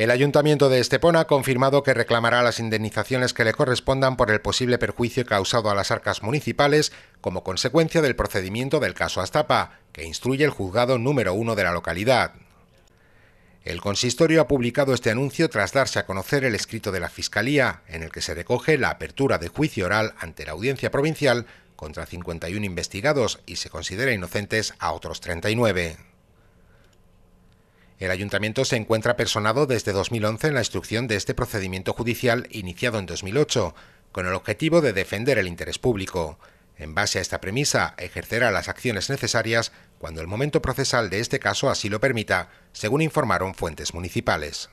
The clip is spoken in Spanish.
El ayuntamiento de Estepona ha confirmado que reclamará las indemnizaciones que le correspondan por el posible perjuicio causado a las arcas municipales como consecuencia del procedimiento del caso Astapa, que instruye el juzgado número uno de la localidad. El consistorio ha publicado este anuncio tras darse a conocer el escrito de la Fiscalía, en el que se recoge la apertura de juicio oral ante la Audiencia Provincial contra 51 investigados y se considera inocentes a otros 39. El ayuntamiento se encuentra personado desde 2011 en la instrucción de este procedimiento judicial iniciado en 2008, con el objetivo de defender el interés público. En base a esta premisa, ejercerá las acciones necesarias cuando el momento procesal de este caso así lo permita, según informaron fuentes municipales.